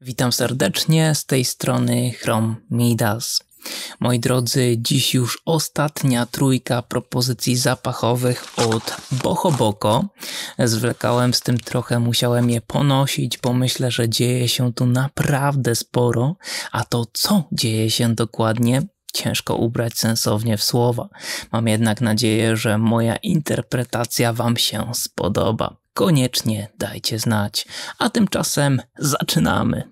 Witam serdecznie z tej strony Chrom Midas. Moi drodzy, dziś już ostatnia trójka propozycji zapachowych od Bochoboko. Boko. Zwlekałem z tym trochę, musiałem je ponosić, bo myślę, że dzieje się tu naprawdę sporo. A to co dzieje się dokładnie, ciężko ubrać sensownie w słowa. Mam jednak nadzieję, że moja interpretacja Wam się spodoba koniecznie dajcie znać. A tymczasem zaczynamy.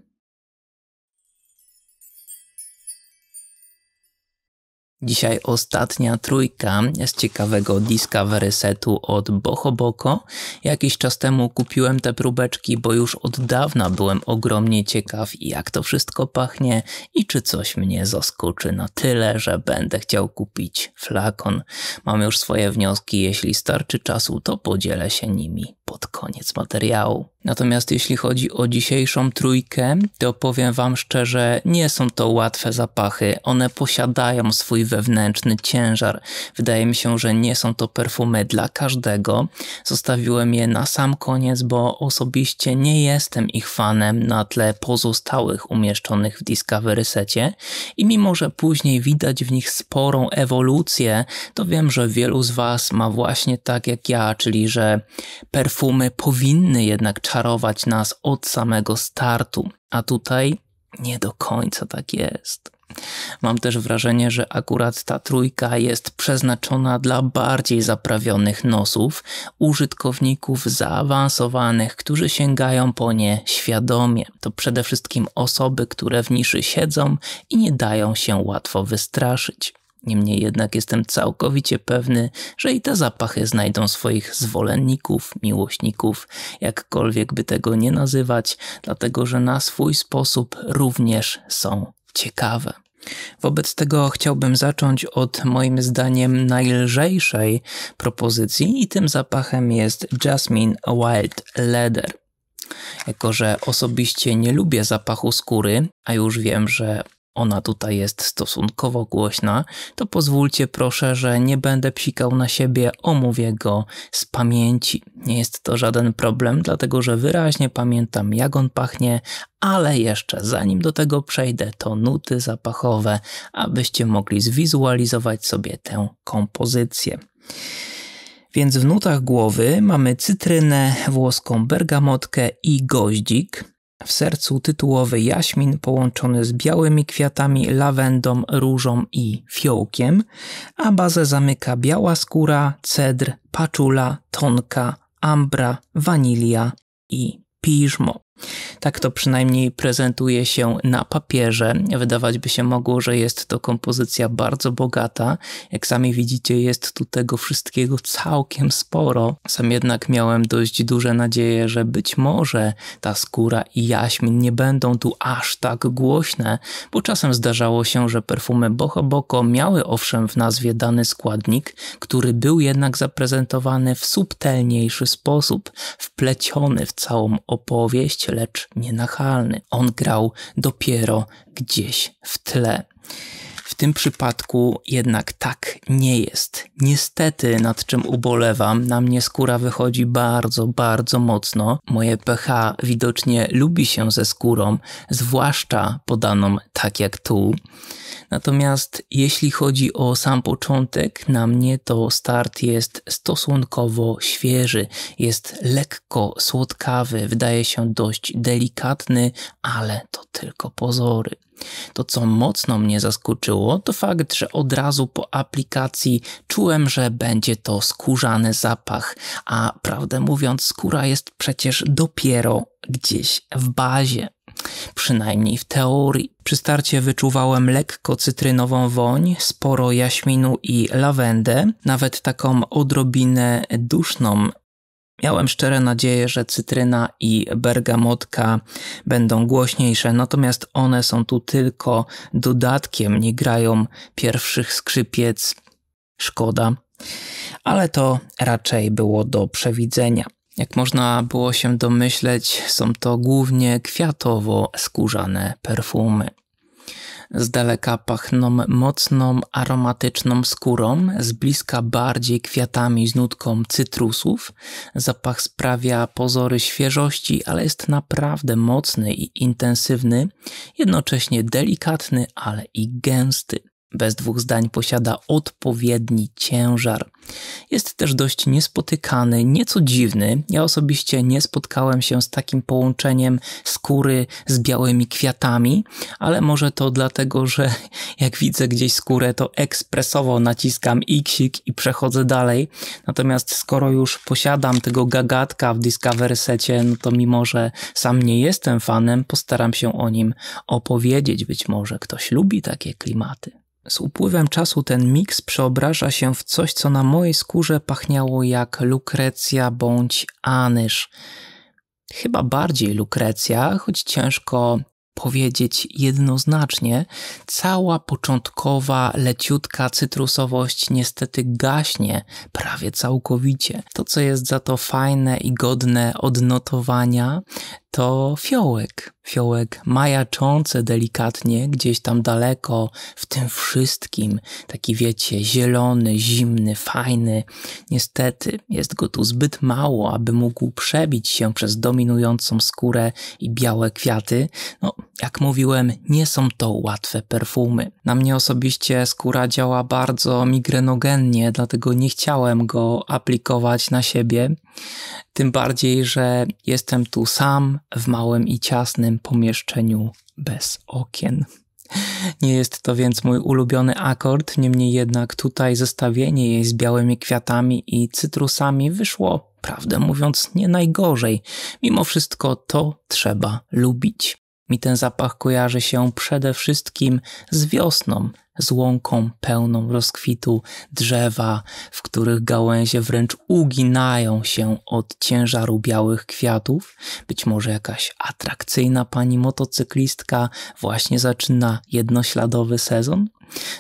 Dzisiaj ostatnia trójka z ciekawego Discovery setu od Bohoboko. Jakiś czas temu kupiłem te próbeczki, bo już od dawna byłem ogromnie ciekaw jak to wszystko pachnie i czy coś mnie zaskoczy na tyle, że będę chciał kupić flakon. Mam już swoje wnioski, jeśli starczy czasu to podzielę się nimi pod koniec materiału. Natomiast jeśli chodzi o dzisiejszą trójkę, to powiem Wam szczerze, nie są to łatwe zapachy. One posiadają swój wewnętrzny ciężar. Wydaje mi się, że nie są to perfumy dla każdego. Zostawiłem je na sam koniec, bo osobiście nie jestem ich fanem na tle pozostałych umieszczonych w Discovery secie. I mimo, że później widać w nich sporą ewolucję, to wiem, że wielu z Was ma właśnie tak jak ja, czyli że perfumy perfumy powinny jednak czarować nas od samego startu, a tutaj nie do końca tak jest. Mam też wrażenie, że akurat ta trójka jest przeznaczona dla bardziej zaprawionych nosów, użytkowników zaawansowanych, którzy sięgają po nie świadomie. To przede wszystkim osoby, które w niszy siedzą i nie dają się łatwo wystraszyć. Niemniej jednak jestem całkowicie pewny, że i te zapachy znajdą swoich zwolenników, miłośników, jakkolwiek by tego nie nazywać, dlatego że na swój sposób również są ciekawe. Wobec tego chciałbym zacząć od moim zdaniem najlżejszej propozycji i tym zapachem jest Jasmine Wild Leather. Jako, że osobiście nie lubię zapachu skóry, a już wiem, że ona tutaj jest stosunkowo głośna, to pozwólcie proszę, że nie będę psikał na siebie, omówię go z pamięci. Nie jest to żaden problem, dlatego że wyraźnie pamiętam jak on pachnie, ale jeszcze zanim do tego przejdę, to nuty zapachowe, abyście mogli zwizualizować sobie tę kompozycję. Więc w nutach głowy mamy cytrynę, włoską bergamotkę i goździk. W sercu tytułowy jaśmin połączony z białymi kwiatami, lawendą, różą i fiołkiem, a bazę zamyka biała skóra, cedr, paczula, tonka, ambra, wanilia i piżmo. Tak to przynajmniej prezentuje się na papierze. Wydawać by się mogło, że jest to kompozycja bardzo bogata. Jak sami widzicie, jest tu tego wszystkiego całkiem sporo. Sam jednak miałem dość duże nadzieje, że być może ta skóra i jaśmin nie będą tu aż tak głośne, bo czasem zdarzało się, że perfumy Boho Boko miały owszem w nazwie dany składnik, który był jednak zaprezentowany w subtelniejszy sposób, wpleciony w całą opowieść, lecz lecz nienachalny. On grał dopiero gdzieś w tle tym przypadku jednak tak nie jest. Niestety, nad czym ubolewam, na mnie skóra wychodzi bardzo, bardzo mocno. Moje pH widocznie lubi się ze skórą, zwłaszcza podaną tak jak tu. Natomiast jeśli chodzi o sam początek, na mnie to start jest stosunkowo świeży. Jest lekko słodkawy, wydaje się dość delikatny, ale to tylko pozory. To, co mocno mnie zaskoczyło, to fakt, że od razu po aplikacji czułem, że będzie to skórzany zapach, a prawdę mówiąc, skóra jest przecież dopiero gdzieś w bazie. Przynajmniej w teorii. Przy starcie wyczuwałem lekko cytrynową woń, sporo jaśminu i lawendę, nawet taką odrobinę duszną Miałem szczere nadzieję, że cytryna i bergamotka będą głośniejsze, natomiast one są tu tylko dodatkiem, nie grają pierwszych skrzypiec. Szkoda, ale to raczej było do przewidzenia. Jak można było się domyśleć, są to głównie kwiatowo skórzane perfumy. Z daleka pachną mocną, aromatyczną skórą, z bliska bardziej kwiatami z nutką cytrusów. Zapach sprawia pozory świeżości, ale jest naprawdę mocny i intensywny, jednocześnie delikatny, ale i gęsty bez dwóch zdań posiada odpowiedni ciężar. Jest też dość niespotykany, nieco dziwny. Ja osobiście nie spotkałem się z takim połączeniem skóry z białymi kwiatami, ale może to dlatego, że jak widzę gdzieś skórę, to ekspresowo naciskam X i przechodzę dalej. Natomiast skoro już posiadam tego gagatka w Discovery secie, no to mimo, że sam nie jestem fanem, postaram się o nim opowiedzieć. Być może ktoś lubi takie klimaty. Z upływem czasu ten miks przeobraża się w coś, co na mojej skórze pachniało jak lukrecja bądź anysz. Chyba bardziej lukrecja, choć ciężko powiedzieć jednoznacznie, cała początkowa, leciutka cytrusowość niestety gaśnie prawie całkowicie. To, co jest za to fajne i godne odnotowania, to fiołek. Fiołek majaczący delikatnie gdzieś tam daleko w tym wszystkim. Taki wiecie, zielony, zimny, fajny. Niestety jest go tu zbyt mało, aby mógł przebić się przez dominującą skórę i białe kwiaty. No, jak mówiłem, nie są to łatwe perfumy. Na mnie osobiście skóra działa bardzo migrenogennie, dlatego nie chciałem go aplikować na siebie. Tym bardziej, że jestem tu sam, w małym i ciasnym pomieszczeniu bez okien. Nie jest to więc mój ulubiony akord, niemniej jednak tutaj zestawienie jej z białymi kwiatami i cytrusami wyszło, prawdę mówiąc, nie najgorzej. Mimo wszystko to trzeba lubić. Mi ten zapach kojarzy się przede wszystkim z wiosną, z łąką pełną rozkwitu drzewa, w których gałęzie wręcz uginają się od ciężaru białych kwiatów. Być może jakaś atrakcyjna pani motocyklistka właśnie zaczyna jednośladowy sezon.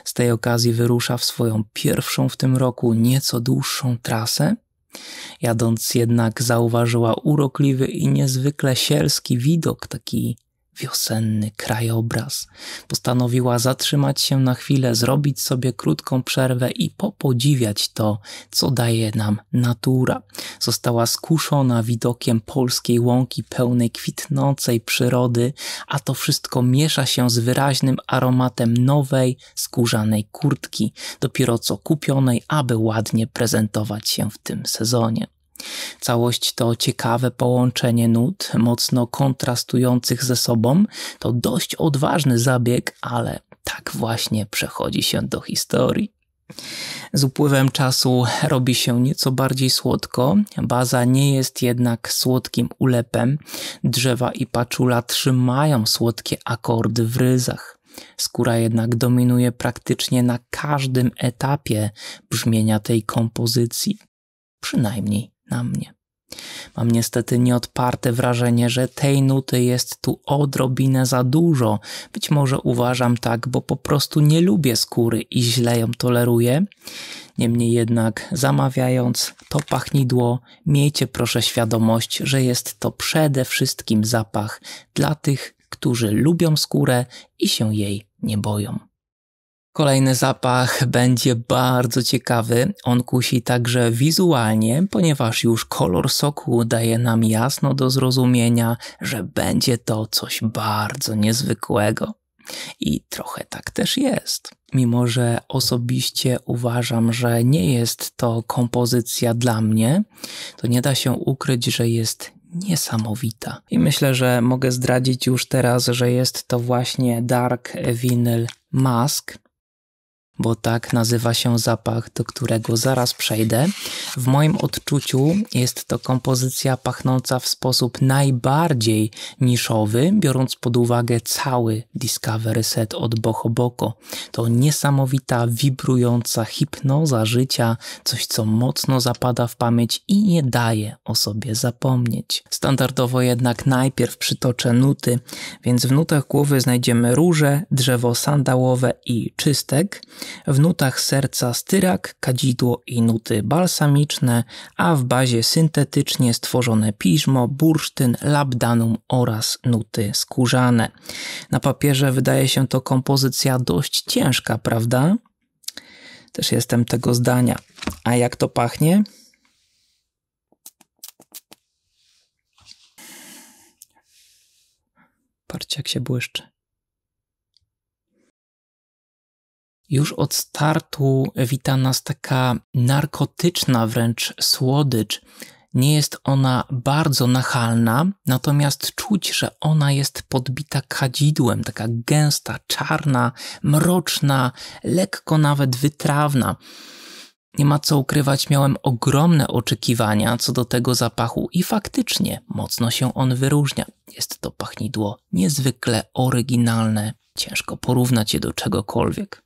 Z tej okazji wyrusza w swoją pierwszą w tym roku nieco dłuższą trasę. Jadąc jednak zauważyła urokliwy i niezwykle sielski widok, taki wiosenny krajobraz. Postanowiła zatrzymać się na chwilę, zrobić sobie krótką przerwę i popodziwiać to, co daje nam natura. Została skuszona widokiem polskiej łąki pełnej kwitnącej przyrody, a to wszystko miesza się z wyraźnym aromatem nowej, skórzanej kurtki, dopiero co kupionej, aby ładnie prezentować się w tym sezonie. Całość to ciekawe połączenie nut, mocno kontrastujących ze sobą. To dość odważny zabieg, ale tak właśnie przechodzi się do historii. Z upływem czasu robi się nieco bardziej słodko. Baza nie jest jednak słodkim ulepem. Drzewa i paczula trzymają słodkie akordy w ryzach. Skóra jednak dominuje praktycznie na każdym etapie brzmienia tej kompozycji. Przynajmniej na mnie. Mam niestety nieodparte wrażenie, że tej nuty jest tu odrobinę za dużo. Być może uważam tak, bo po prostu nie lubię skóry i źle ją toleruję. Niemniej jednak, zamawiając to pachnidło, miejcie proszę świadomość, że jest to przede wszystkim zapach dla tych, którzy lubią skórę i się jej nie boją. Kolejny zapach będzie bardzo ciekawy. On kusi także wizualnie, ponieważ już kolor soku daje nam jasno do zrozumienia, że będzie to coś bardzo niezwykłego. I trochę tak też jest. Mimo, że osobiście uważam, że nie jest to kompozycja dla mnie, to nie da się ukryć, że jest niesamowita. I myślę, że mogę zdradzić już teraz, że jest to właśnie Dark Vinyl Mask bo tak nazywa się zapach, do którego zaraz przejdę. W moim odczuciu jest to kompozycja pachnąca w sposób najbardziej niszowy, biorąc pod uwagę cały Discovery Set od Boho Boko. To niesamowita, wibrująca hipnoza życia, coś co mocno zapada w pamięć i nie daje o sobie zapomnieć. Standardowo jednak najpierw przytoczę nuty, więc w nutach głowy znajdziemy róże, drzewo sandałowe i czystek w nutach serca styrak, kadzidło i nuty balsamiczne, a w bazie syntetycznie stworzone piżmo, bursztyn, labdanum oraz nuty skórzane. Na papierze wydaje się to kompozycja dość ciężka, prawda? Też jestem tego zdania. A jak to pachnie? Patrzcie, jak się błyszczy. Już od startu wita nas taka narkotyczna wręcz słodycz. Nie jest ona bardzo nachalna, natomiast czuć, że ona jest podbita kadzidłem, taka gęsta, czarna, mroczna, lekko nawet wytrawna. Nie ma co ukrywać, miałem ogromne oczekiwania co do tego zapachu i faktycznie mocno się on wyróżnia. Jest to pachnidło niezwykle oryginalne, ciężko porównać je do czegokolwiek.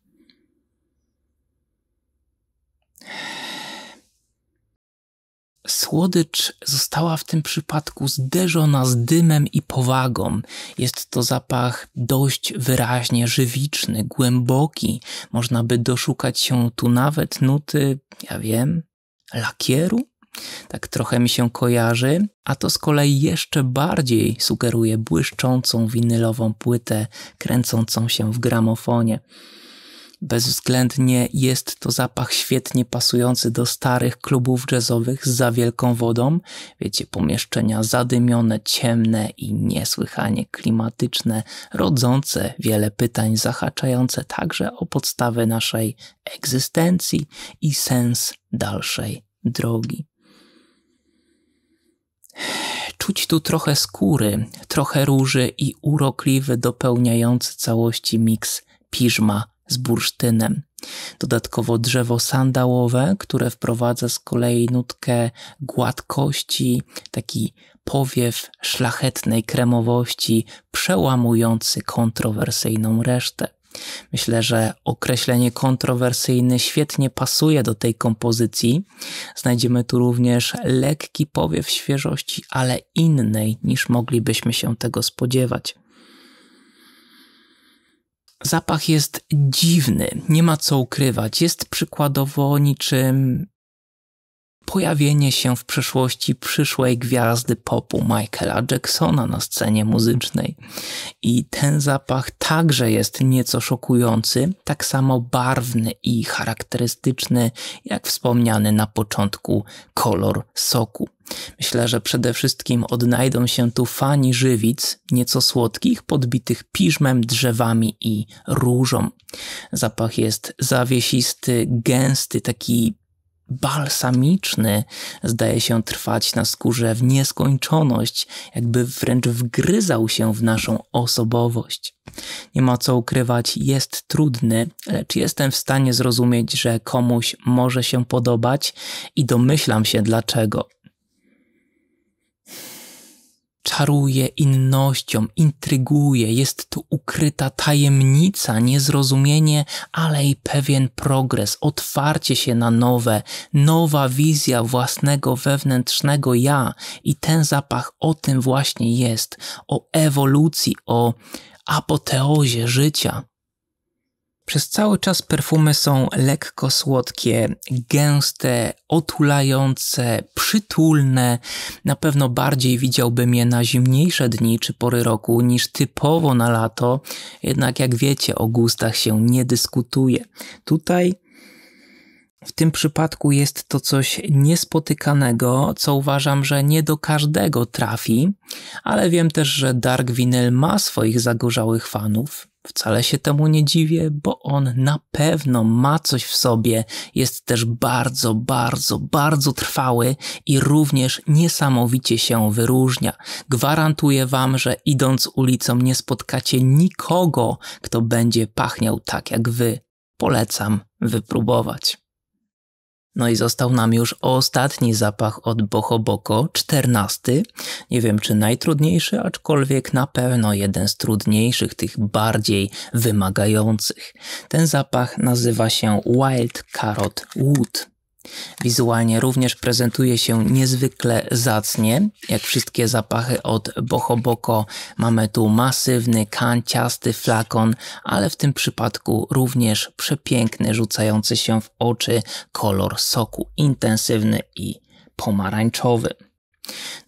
Słodycz została w tym przypadku zderzona z dymem i powagą. Jest to zapach dość wyraźnie żywiczny, głęboki. Można by doszukać się tu nawet nuty, ja wiem, lakieru? Tak trochę mi się kojarzy, a to z kolei jeszcze bardziej sugeruje błyszczącą winylową płytę kręcącą się w gramofonie. Bezwzględnie jest to zapach świetnie pasujący do starych klubów jazzowych z za wielką wodą. Wiecie, pomieszczenia zadymione, ciemne i niesłychanie klimatyczne, rodzące wiele pytań, zahaczające także o podstawę naszej egzystencji i sens dalszej drogi. Czuć tu trochę skóry, trochę róży i urokliwy, dopełniający całości miks piżma z bursztynem. Dodatkowo drzewo sandałowe, które wprowadza z kolei nutkę gładkości, taki powiew szlachetnej kremowości, przełamujący kontrowersyjną resztę. Myślę, że określenie kontrowersyjny świetnie pasuje do tej kompozycji. Znajdziemy tu również lekki powiew świeżości, ale innej niż moglibyśmy się tego spodziewać. Zapach jest dziwny, nie ma co ukrywać. Jest przykładowo niczym pojawienie się w przyszłości przyszłej gwiazdy popu Michaela Jacksona na scenie muzycznej. I ten zapach także jest nieco szokujący, tak samo barwny i charakterystyczny, jak wspomniany na początku kolor soku. Myślę, że przede wszystkim odnajdą się tu fani żywic, nieco słodkich, podbitych piżmem, drzewami i różą. Zapach jest zawiesisty, gęsty, taki balsamiczny zdaje się trwać na skórze w nieskończoność, jakby wręcz wgryzał się w naszą osobowość. Nie ma co ukrywać, jest trudny, lecz jestem w stanie zrozumieć, że komuś może się podobać i domyślam się dlaczego czaruje innością, intryguje, jest tu ukryta tajemnica, niezrozumienie, ale i pewien progres, otwarcie się na nowe, nowa wizja własnego wewnętrznego ja i ten zapach o tym właśnie jest, o ewolucji, o apoteozie życia. Przez cały czas perfumy są lekko słodkie, gęste, otulające, przytulne. Na pewno bardziej widziałbym je na zimniejsze dni czy pory roku niż typowo na lato, jednak jak wiecie, o gustach się nie dyskutuje. Tutaj w tym przypadku jest to coś niespotykanego, co uważam, że nie do każdego trafi, ale wiem też, że Dark Vinyl ma swoich zagorzałych fanów. Wcale się temu nie dziwię, bo on na pewno ma coś w sobie, jest też bardzo, bardzo, bardzo trwały i również niesamowicie się wyróżnia. Gwarantuję wam, że idąc ulicą nie spotkacie nikogo, kto będzie pachniał tak jak wy. Polecam wypróbować. No i został nam już ostatni zapach od Bochoboko, czternasty. Nie wiem czy najtrudniejszy, aczkolwiek na pewno jeden z trudniejszych, tych bardziej wymagających. Ten zapach nazywa się Wild Carrot Wood. Wizualnie również prezentuje się niezwykle zacnie. Jak wszystkie zapachy od Bochoboko. mamy tu masywny, kanciasty flakon, ale w tym przypadku również przepiękny, rzucający się w oczy kolor soku, intensywny i pomarańczowy.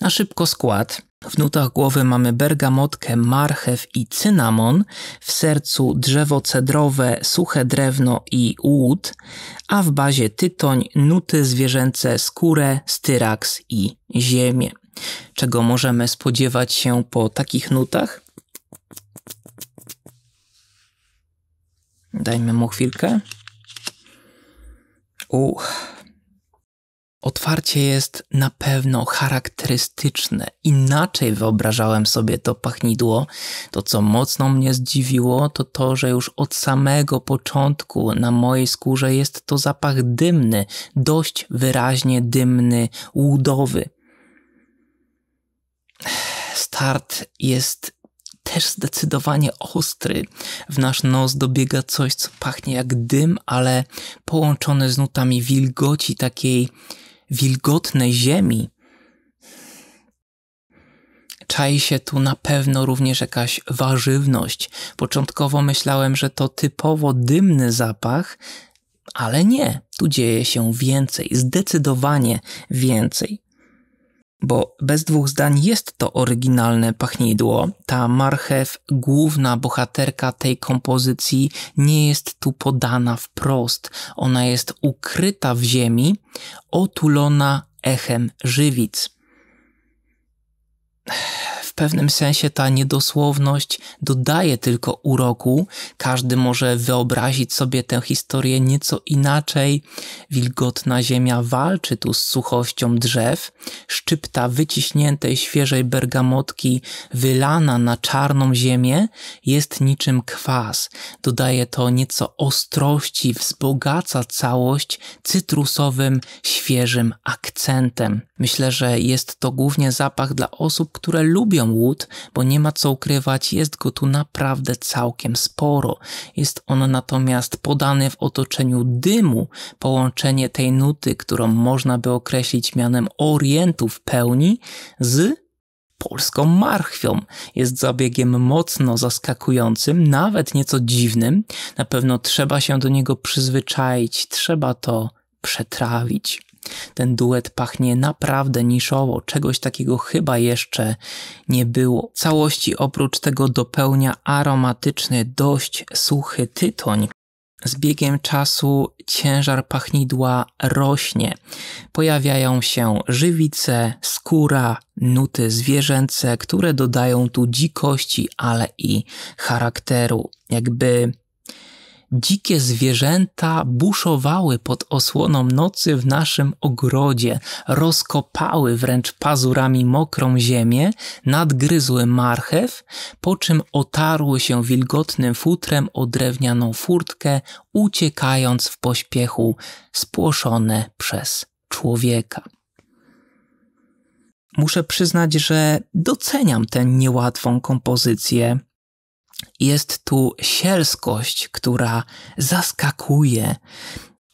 Na szybko skład. W nutach głowy mamy bergamotkę, marchew i cynamon, w sercu drzewo cedrowe, suche drewno i łód, a w bazie tytoń, nuty zwierzęce, skórę, styraks i ziemię. Czego możemy spodziewać się po takich nutach? Dajmy mu chwilkę. Uch. Otwarcie jest na pewno charakterystyczne. Inaczej wyobrażałem sobie to pachnidło. To, co mocno mnie zdziwiło, to to, że już od samego początku na mojej skórze jest to zapach dymny, dość wyraźnie dymny, łudowy. Start jest też zdecydowanie ostry. W nasz nos dobiega coś, co pachnie jak dym, ale połączone z nutami wilgoci takiej wilgotnej ziemi, czai się tu na pewno również jakaś warzywność. Początkowo myślałem, że to typowo dymny zapach, ale nie, tu dzieje się więcej, zdecydowanie więcej bo bez dwóch zdań jest to oryginalne pachnidło. Ta marchew, główna bohaterka tej kompozycji, nie jest tu podana wprost. Ona jest ukryta w ziemi, otulona echem żywic w pewnym sensie ta niedosłowność dodaje tylko uroku. Każdy może wyobrazić sobie tę historię nieco inaczej. Wilgotna ziemia walczy tu z suchością drzew. Szczypta wyciśniętej świeżej bergamotki wylana na czarną ziemię jest niczym kwas. Dodaje to nieco ostrości, wzbogaca całość cytrusowym, świeżym akcentem. Myślę, że jest to głównie zapach dla osób, które lubią lubią łód, bo nie ma co ukrywać, jest go tu naprawdę całkiem sporo. Jest on natomiast podany w otoczeniu dymu, połączenie tej nuty, którą można by określić mianem orientu w pełni, z polską marchwią. Jest zabiegiem mocno zaskakującym, nawet nieco dziwnym. Na pewno trzeba się do niego przyzwyczaić, trzeba to przetrawić. Ten duet pachnie naprawdę niszowo, czegoś takiego chyba jeszcze nie było. W całości oprócz tego dopełnia aromatyczny, dość suchy tytoń. Z biegiem czasu ciężar pachnidła rośnie. Pojawiają się żywice, skóra, nuty zwierzęce, które dodają tu dzikości, ale i charakteru. Jakby Dzikie zwierzęta buszowały pod osłoną nocy w naszym ogrodzie, rozkopały wręcz pazurami mokrą ziemię, nadgryzły marchew, po czym otarły się wilgotnym futrem o drewnianą furtkę, uciekając w pośpiechu, spłoszone przez człowieka. Muszę przyznać, że doceniam tę niełatwą kompozycję jest tu sielskość, która zaskakuje.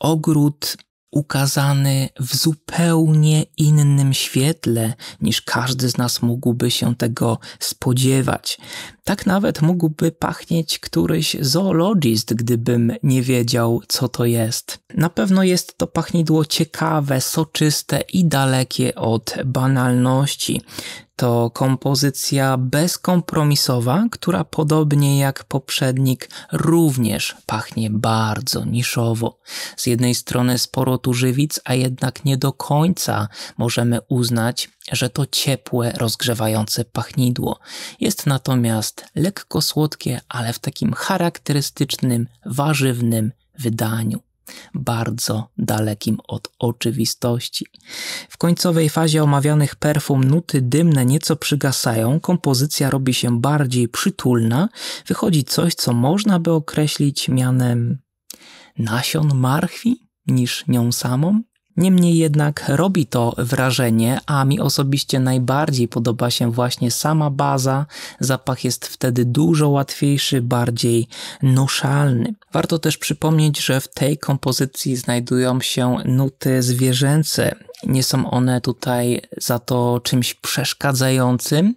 Ogród ukazany w zupełnie innym świetle, niż każdy z nas mógłby się tego spodziewać. Tak nawet mógłby pachnieć któryś zoologist, gdybym nie wiedział, co to jest. Na pewno jest to pachnidło ciekawe, soczyste i dalekie od banalności. To kompozycja bezkompromisowa, która podobnie jak poprzednik również pachnie bardzo niszowo. Z jednej strony sporo tu żywic, a jednak nie do końca możemy uznać, że to ciepłe, rozgrzewające pachnidło. Jest natomiast lekko słodkie, ale w takim charakterystycznym, warzywnym wydaniu bardzo dalekim od oczywistości. W końcowej fazie omawianych perfum nuty dymne nieco przygasają, kompozycja robi się bardziej przytulna, wychodzi coś, co można by określić mianem nasion marchwi niż nią samą? Niemniej jednak robi to wrażenie, a mi osobiście najbardziej podoba się właśnie sama baza. Zapach jest wtedy dużo łatwiejszy, bardziej noszalny. Warto też przypomnieć, że w tej kompozycji znajdują się nuty zwierzęce, nie są one tutaj za to czymś przeszkadzającym,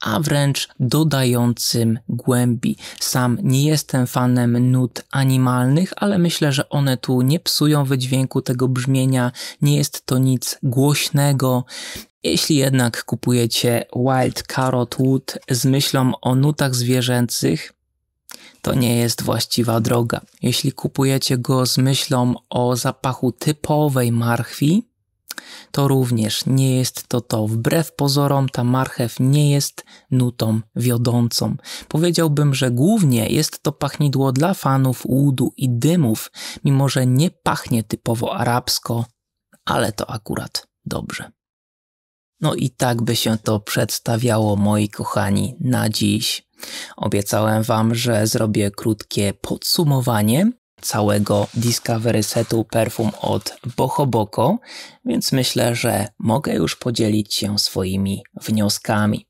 a wręcz dodającym głębi. Sam nie jestem fanem nut animalnych, ale myślę, że one tu nie psują wydźwięku tego brzmienia, nie jest to nic głośnego. Jeśli jednak kupujecie Wild Carrot Wood z myślą o nutach zwierzęcych, to nie jest właściwa droga. Jeśli kupujecie go z myślą o zapachu typowej marchwi, to również nie jest to to. Wbrew pozorom ta marchew nie jest nutą wiodącą. Powiedziałbym, że głównie jest to pachnidło dla fanów łudu i dymów, mimo że nie pachnie typowo arabsko, ale to akurat dobrze. No i tak by się to przedstawiało, moi kochani, na dziś. Obiecałem Wam, że zrobię krótkie podsumowanie, całego Discovery setu perfum od Boho Boko, więc myślę, że mogę już podzielić się swoimi wnioskami.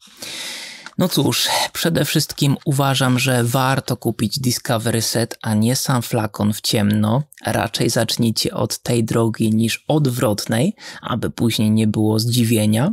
No cóż, przede wszystkim uważam, że warto kupić Discovery Set, a nie sam flakon w ciemno. Raczej zacznijcie od tej drogi niż odwrotnej, aby później nie było zdziwienia.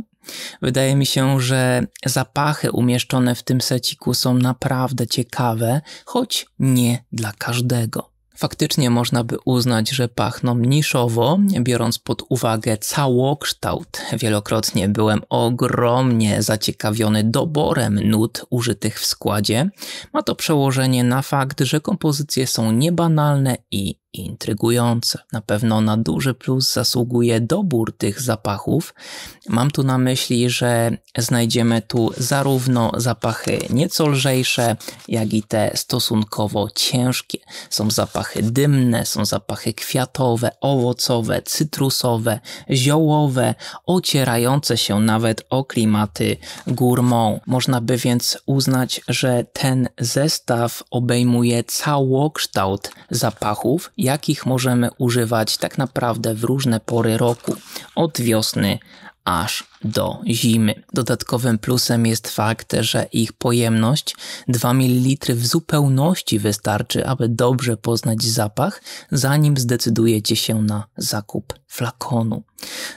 Wydaje mi się, że zapachy umieszczone w tym seciku są naprawdę ciekawe, choć nie dla każdego faktycznie można by uznać, że pachną niszowo, biorąc pod uwagę całokształt. Wielokrotnie byłem ogromnie zaciekawiony doborem nut użytych w składzie. Ma to przełożenie na fakt, że kompozycje są niebanalne i intrygujące. Na pewno na duży plus zasługuje dobór tych zapachów. Mam tu na myśli, że znajdziemy tu zarówno zapachy nieco lżejsze, jak i te stosunkowo ciężkie. Są zapachy dymne, są zapachy kwiatowe, owocowe, cytrusowe, ziołowe, ocierające się nawet o klimaty gourmand. Można by więc uznać, że ten zestaw obejmuje całokształt zapachów jakich możemy używać tak naprawdę w różne pory roku, od wiosny aż do zimy. Dodatkowym plusem jest fakt, że ich pojemność 2 ml w zupełności wystarczy, aby dobrze poznać zapach, zanim zdecydujecie się na zakup flakonu.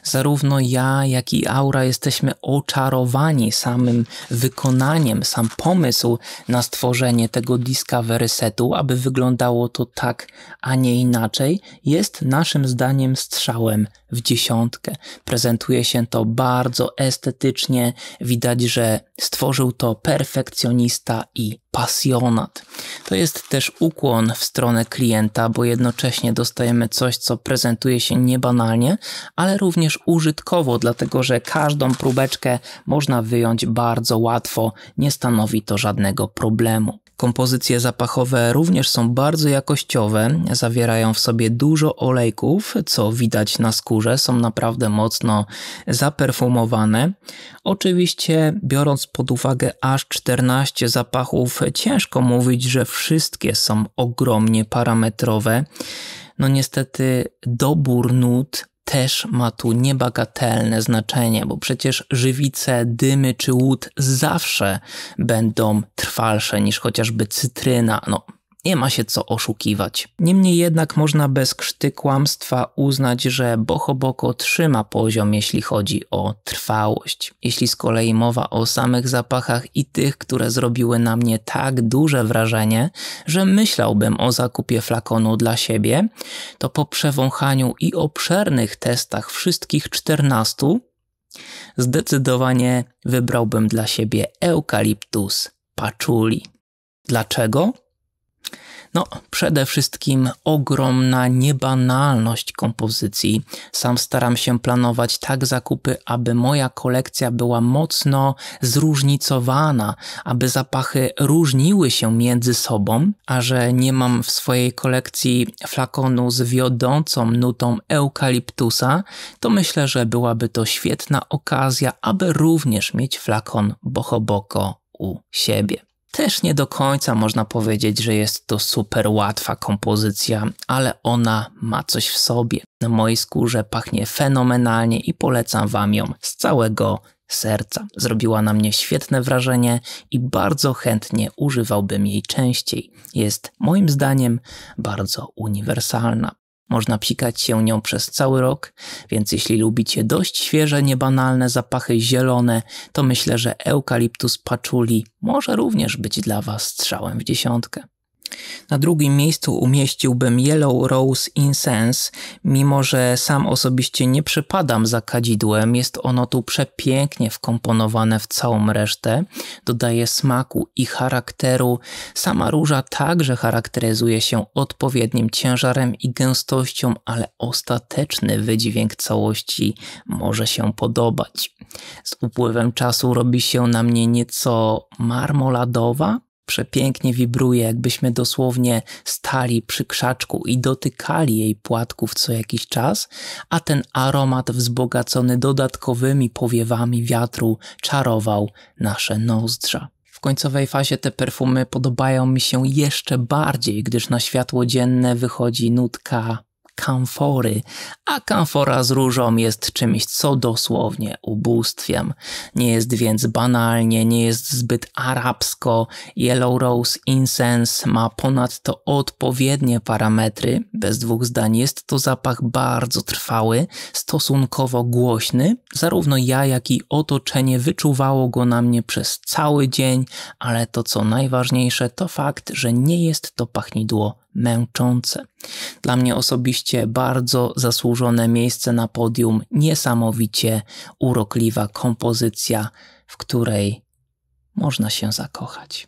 Zarówno ja, jak i Aura jesteśmy oczarowani samym wykonaniem, sam pomysł na stworzenie tego Discovery setu, aby wyglądało to tak, a nie inaczej, jest naszym zdaniem strzałem w dziesiątkę. Prezentuje się to bardzo bardzo estetycznie. Widać, że stworzył to perfekcjonista i pasjonat. To jest też ukłon w stronę klienta, bo jednocześnie dostajemy coś, co prezentuje się niebanalnie, ale również użytkowo, dlatego że każdą próbeczkę można wyjąć bardzo łatwo, nie stanowi to żadnego problemu. Kompozycje zapachowe również są bardzo jakościowe, zawierają w sobie dużo olejków, co widać na skórze, są naprawdę mocno zaperfumowane. Oczywiście, biorąc pod uwagę aż 14 zapachów, ciężko mówić, że wszystkie są ogromnie parametrowe. No niestety, dobór nut też ma tu niebagatelne znaczenie, bo przecież żywice, dymy czy łód zawsze będą trwalsze niż chociażby cytryna. No, nie ma się co oszukiwać. Niemniej jednak można bez krzty kłamstwa uznać, że Bochoboko trzyma poziom, jeśli chodzi o trwałość. Jeśli z kolei mowa o samych zapachach i tych, które zrobiły na mnie tak duże wrażenie, że myślałbym o zakupie flakonu dla siebie, to po przewąchaniu i obszernych testach wszystkich 14 zdecydowanie wybrałbym dla siebie eukaliptus paczuli. Dlaczego? No, przede wszystkim ogromna niebanalność kompozycji. Sam staram się planować tak zakupy, aby moja kolekcja była mocno zróżnicowana, aby zapachy różniły się między sobą, a że nie mam w swojej kolekcji flakonu z wiodącą nutą eukaliptusa, to myślę, że byłaby to świetna okazja, aby również mieć flakon bohoboko u siebie. Też nie do końca można powiedzieć, że jest to super łatwa kompozycja, ale ona ma coś w sobie. Na mojej skórze pachnie fenomenalnie i polecam Wam ją z całego serca. Zrobiła na mnie świetne wrażenie i bardzo chętnie używałbym jej częściej. Jest moim zdaniem bardzo uniwersalna. Można psikać się nią przez cały rok, więc jeśli lubicie dość świeże, niebanalne zapachy zielone, to myślę, że eukaliptus paczuli może również być dla Was strzałem w dziesiątkę. Na drugim miejscu umieściłbym Yellow Rose Incense, mimo że sam osobiście nie przypadam za kadzidłem, jest ono tu przepięknie wkomponowane w całą resztę, dodaje smaku i charakteru. Sama róża także charakteryzuje się odpowiednim ciężarem i gęstością, ale ostateczny wydźwięk całości może się podobać. Z upływem czasu robi się na mnie nieco marmoladowa, Przepięknie wibruje, jakbyśmy dosłownie stali przy krzaczku i dotykali jej płatków co jakiś czas, a ten aromat wzbogacony dodatkowymi powiewami wiatru czarował nasze nozdrza. W końcowej fazie te perfumy podobają mi się jeszcze bardziej, gdyż na światło dzienne wychodzi nutka kamfory, a kamfora z różą jest czymś, co dosłownie ubóstwiem. Nie jest więc banalnie, nie jest zbyt arabsko. Yellow Rose Incense ma ponadto odpowiednie parametry. Bez dwóch zdań jest to zapach bardzo trwały, stosunkowo głośny. Zarówno ja, jak i otoczenie wyczuwało go na mnie przez cały dzień, ale to co najważniejsze to fakt, że nie jest to pachnidło męczące. Dla mnie osobiście bardzo zasłużone miejsce na podium, niesamowicie urokliwa kompozycja, w której można się zakochać.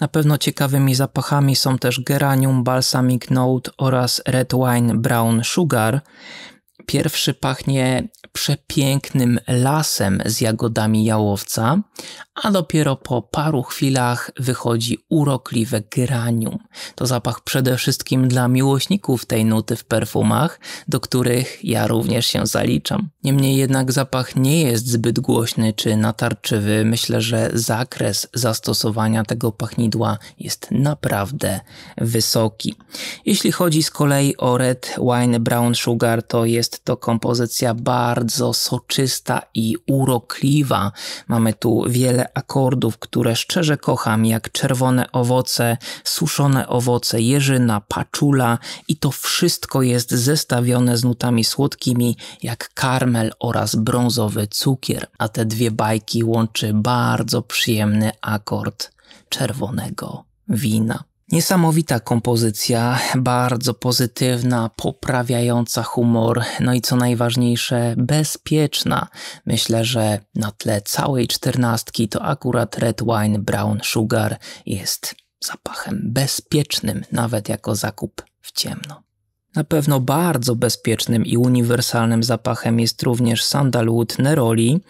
Na pewno ciekawymi zapachami są też Geranium Balsamic Note oraz Red Wine Brown Sugar. Pierwszy pachnie przepięknym lasem z jagodami jałowca, a dopiero po paru chwilach wychodzi urokliwe granium. To zapach przede wszystkim dla miłośników tej nuty w perfumach, do których ja również się zaliczam. Niemniej jednak zapach nie jest zbyt głośny czy natarczywy. Myślę, że zakres zastosowania tego pachnidła jest naprawdę wysoki. Jeśli chodzi z kolei o Red Wine Brown Sugar, to jest to kompozycja bardzo soczysta i urokliwa. Mamy tu wiele akordów, które szczerze kocham, jak czerwone owoce, suszone owoce, jeżyna, paczula i to wszystko jest zestawione z nutami słodkimi jak karmel oraz brązowy cukier, a te dwie bajki łączy bardzo przyjemny akord czerwonego wina. Niesamowita kompozycja, bardzo pozytywna, poprawiająca humor, no i co najważniejsze, bezpieczna. Myślę, że na tle całej czternastki to akurat Red Wine Brown Sugar jest zapachem bezpiecznym, nawet jako zakup w ciemno. Na pewno bardzo bezpiecznym i uniwersalnym zapachem jest również sandalwood neroli.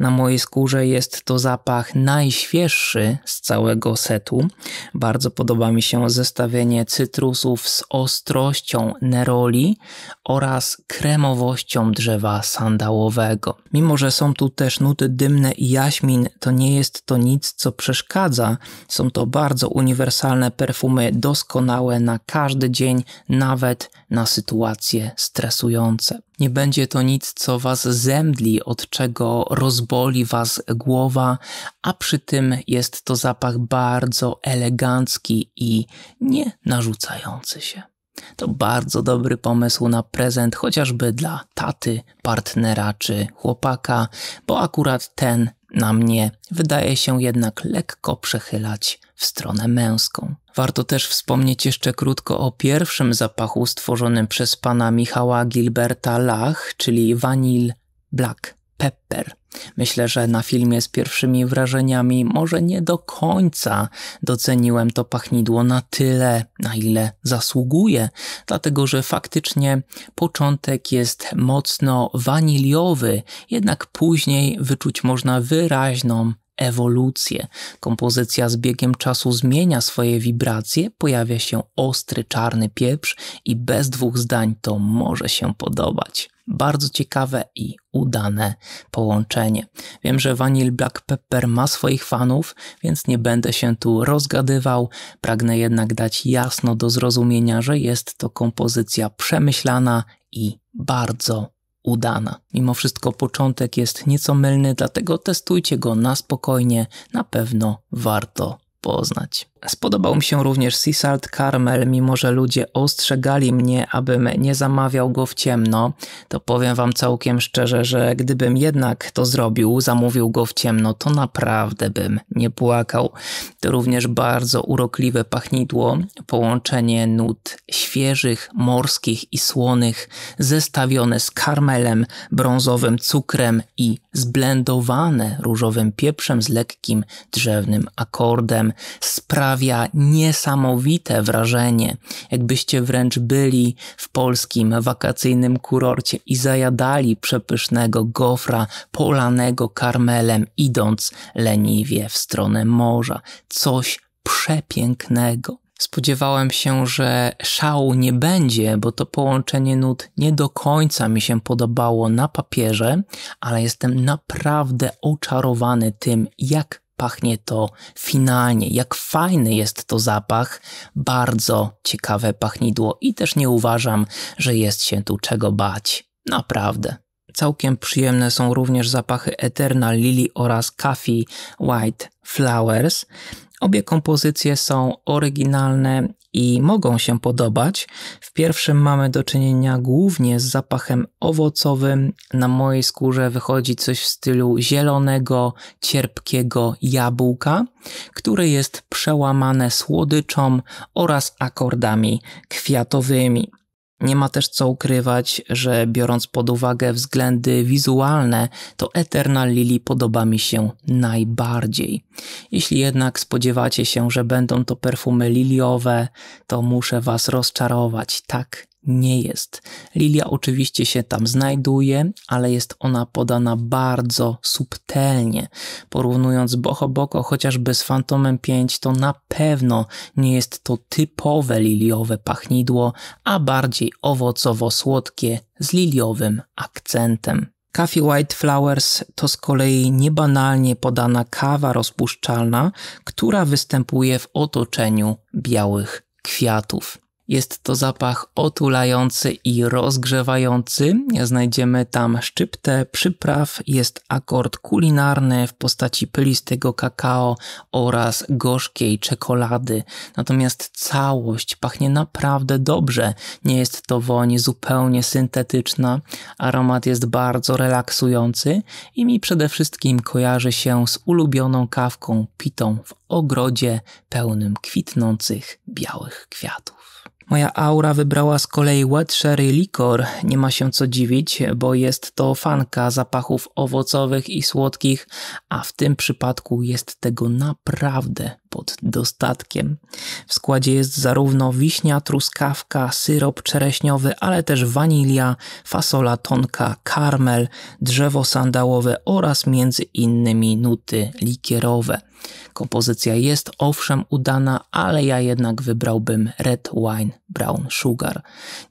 Na mojej skórze jest to zapach najświeższy z całego setu. Bardzo podoba mi się zestawienie cytrusów z ostrością neroli oraz kremowością drzewa sandałowego. Mimo, że są tu też nuty dymne i jaśmin, to nie jest to nic, co przeszkadza. Są to bardzo uniwersalne perfumy, doskonałe na każdy dzień, nawet na sytuacje stresujące. Nie będzie to nic, co was zemdli, od czego rozboli was głowa, a przy tym jest to zapach bardzo elegancki i nie narzucający się. To bardzo dobry pomysł na prezent chociażby dla taty, partnera czy chłopaka, bo akurat ten na mnie wydaje się jednak lekko przechylać w stronę męską. Warto też wspomnieć jeszcze krótko o pierwszym zapachu stworzonym przez pana Michała Gilberta Lach, czyli Vanille Black Pepper. Myślę, że na filmie z pierwszymi wrażeniami może nie do końca doceniłem to pachnidło na tyle, na ile zasługuje, dlatego że faktycznie początek jest mocno waniliowy, jednak później wyczuć można wyraźną ewolucję. Kompozycja z biegiem czasu zmienia swoje wibracje, pojawia się ostry czarny pieprz i bez dwóch zdań to może się podobać. Bardzo ciekawe i udane połączenie. Wiem, że Vanille Black Pepper ma swoich fanów, więc nie będę się tu rozgadywał. Pragnę jednak dać jasno do zrozumienia, że jest to kompozycja przemyślana i bardzo udana. Mimo wszystko początek jest nieco mylny, dlatego testujcie go na spokojnie, na pewno warto poznać. Spodobał mi się również Seasalt Carmel, mimo że ludzie ostrzegali mnie, abym nie zamawiał go w ciemno, to powiem wam całkiem szczerze, że gdybym jednak to zrobił, zamówił go w ciemno, to naprawdę bym nie płakał. To również bardzo urokliwe pachnidło, połączenie nut świeżych, morskich i słonych, zestawione z karmelem, brązowym cukrem i zblendowane różowym pieprzem z lekkim drzewnym akordem sprawia niesamowite wrażenie, jakbyście wręcz byli w polskim wakacyjnym kurorcie i zajadali przepysznego gofra polanego karmelem, idąc leniwie w stronę morza. Coś przepięknego. Spodziewałem się, że szału nie będzie, bo to połączenie nut nie do końca mi się podobało na papierze, ale jestem naprawdę oczarowany tym, jak pachnie to finalnie, jak fajny jest to zapach, bardzo ciekawe pachnidło i też nie uważam, że jest się tu czego bać. Naprawdę. Całkiem przyjemne są również zapachy Eternal Lily oraz Coffee White Flowers. Obie kompozycje są oryginalne i mogą się podobać. W pierwszym mamy do czynienia głównie z zapachem owocowym. Na mojej skórze wychodzi coś w stylu zielonego, cierpkiego jabłka, które jest przełamane słodyczą oraz akordami kwiatowymi. Nie ma też co ukrywać, że biorąc pod uwagę względy wizualne, to Eternal Lily podoba mi się najbardziej. Jeśli jednak spodziewacie się, że będą to perfumy liliowe, to muszę was rozczarować. Tak, nie jest. Lilia oczywiście się tam znajduje, ale jest ona podana bardzo subtelnie. Porównując Boho Boko chociażby z Fantomem 5, to na pewno nie jest to typowe liliowe pachnidło, a bardziej owocowo-słodkie z liliowym akcentem. Coffee White Flowers to z kolei niebanalnie podana kawa rozpuszczalna, która występuje w otoczeniu białych kwiatów. Jest to zapach otulający i rozgrzewający. Znajdziemy tam szczyptę przypraw, jest akord kulinarny w postaci pylistego kakao oraz gorzkiej czekolady. Natomiast całość pachnie naprawdę dobrze. Nie jest to woń zupełnie syntetyczna. Aromat jest bardzo relaksujący i mi przede wszystkim kojarzy się z ulubioną kawką pitą w ogrodzie pełnym kwitnących białych kwiatów. Moja aura wybrała z kolei wet sherry likor. Nie ma się co dziwić, bo jest to fanka zapachów owocowych i słodkich, a w tym przypadku jest tego naprawdę pod dostatkiem. W składzie jest zarówno wiśnia, truskawka, syrop czereśniowy, ale też wanilia, fasola tonka, karmel, drzewo sandałowe oraz między innymi nuty likierowe. Kompozycja jest owszem udana, ale ja jednak wybrałbym Red Wine Brown Sugar.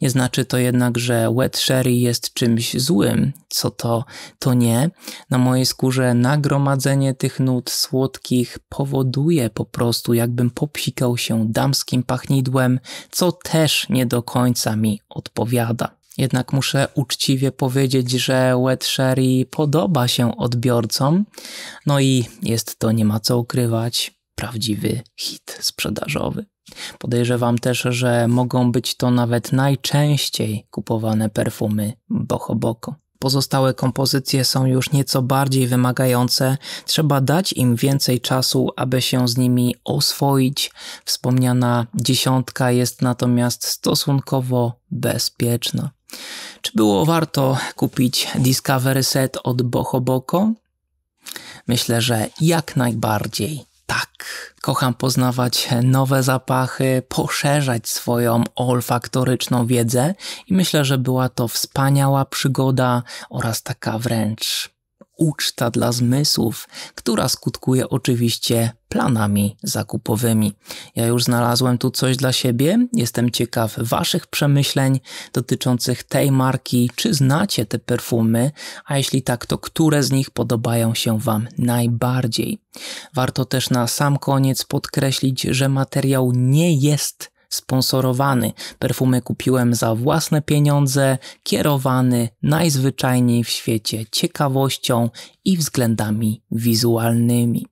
Nie znaczy to jednak, że Wet Sherry jest czymś złym, co to, to nie. Na mojej skórze nagromadzenie tych nut słodkich powoduje po prostu, jakbym popsikał się damskim pachnidłem, co też nie do końca mi odpowiada. Jednak muszę uczciwie powiedzieć, że Wet Sherry podoba się odbiorcom, no i jest to, nie ma co ukrywać, prawdziwy hit sprzedażowy. Podejrzewam też, że mogą być to nawet najczęściej kupowane perfumy Boho Boko. Pozostałe kompozycje są już nieco bardziej wymagające, trzeba dać im więcej czasu, aby się z nimi oswoić. Wspomniana dziesiątka jest natomiast stosunkowo bezpieczna. Czy było warto kupić Discovery Set od Boho Boko? Myślę, że jak najbardziej tak. Kocham poznawać nowe zapachy, poszerzać swoją olfaktoryczną wiedzę i myślę, że była to wspaniała przygoda oraz taka wręcz uczta dla zmysłów, która skutkuje oczywiście planami zakupowymi. Ja już znalazłem tu coś dla siebie. Jestem ciekaw Waszych przemyśleń dotyczących tej marki. Czy znacie te perfumy? A jeśli tak, to które z nich podobają się Wam najbardziej? Warto też na sam koniec podkreślić, że materiał nie jest sponsorowany. Perfumy kupiłem za własne pieniądze, kierowany najzwyczajniej w świecie ciekawością i względami wizualnymi.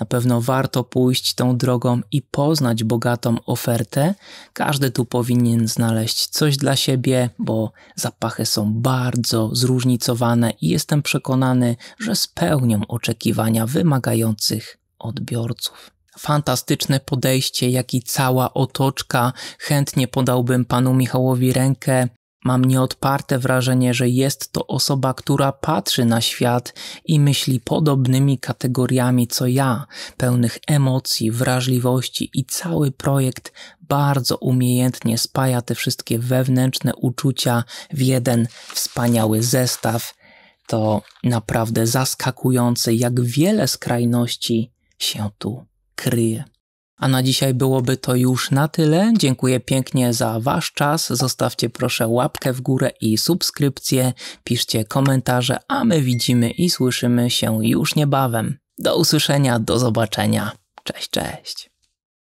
Na pewno warto pójść tą drogą i poznać bogatą ofertę. Każdy tu powinien znaleźć coś dla siebie, bo zapachy są bardzo zróżnicowane i jestem przekonany, że spełnią oczekiwania wymagających odbiorców fantastyczne podejście, jak i cała otoczka. Chętnie podałbym panu Michałowi rękę. Mam nieodparte wrażenie, że jest to osoba, która patrzy na świat i myśli podobnymi kategoriami co ja, pełnych emocji, wrażliwości i cały projekt bardzo umiejętnie spaja te wszystkie wewnętrzne uczucia w jeden wspaniały zestaw. To naprawdę zaskakujące, jak wiele skrajności się tu kryje. A na dzisiaj byłoby to już na tyle. Dziękuję pięknie za Wasz czas. Zostawcie proszę łapkę w górę i subskrypcję. Piszcie komentarze, a my widzimy i słyszymy się już niebawem. Do usłyszenia, do zobaczenia. Cześć, cześć.